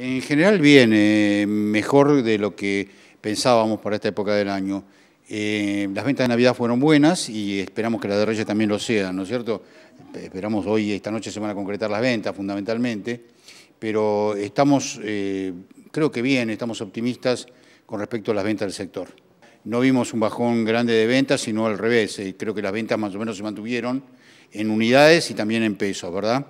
En general viene eh, mejor de lo que pensábamos para esta época del año. Eh, las ventas de Navidad fueron buenas y esperamos que las de Reyes también lo sean, ¿no es cierto? Esperamos hoy, esta noche se van a concretar las ventas fundamentalmente, pero estamos, eh, creo que bien, estamos optimistas con respecto a las ventas del sector. No vimos un bajón grande de ventas, sino al revés. creo que las ventas más o menos se mantuvieron en unidades y también en pesos, ¿verdad?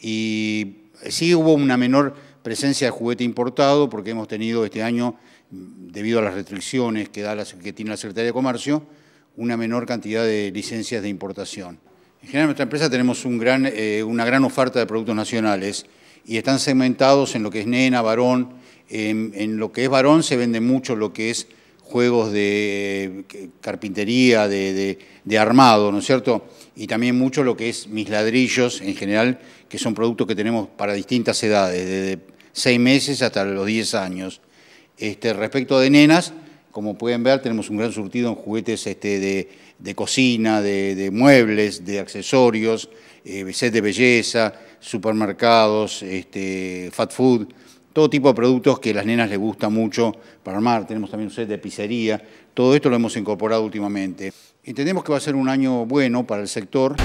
Y sí hubo una menor presencia de juguete importado, porque hemos tenido este año, debido a las restricciones que, da que tiene la Secretaría de Comercio, una menor cantidad de licencias de importación. En general, en nuestra empresa tenemos eh, una gran oferta de productos nacionales y están segmentados en lo que es nena, varón. En, lo que es varón se vende mucho lo que es juegos de eh, carpintería, de, armado, ¿no es cierto? Y también mucho lo que es mis ladrillos en general, que son productos que tenemos para distintas edades, seis meses hasta los 10 años. Este, respecto de nenas, como pueden ver, tenemos un gran surtido en juguetes este, de, cocina, de, muebles, de accesorios, set eh, de belleza, supermercados, este, fat food, todo tipo de productos que a las nenas les gusta mucho para armar. Tenemos también un set de pizzería. Todo esto lo hemos incorporado últimamente. Entendemos que va a ser un año bueno para el sector.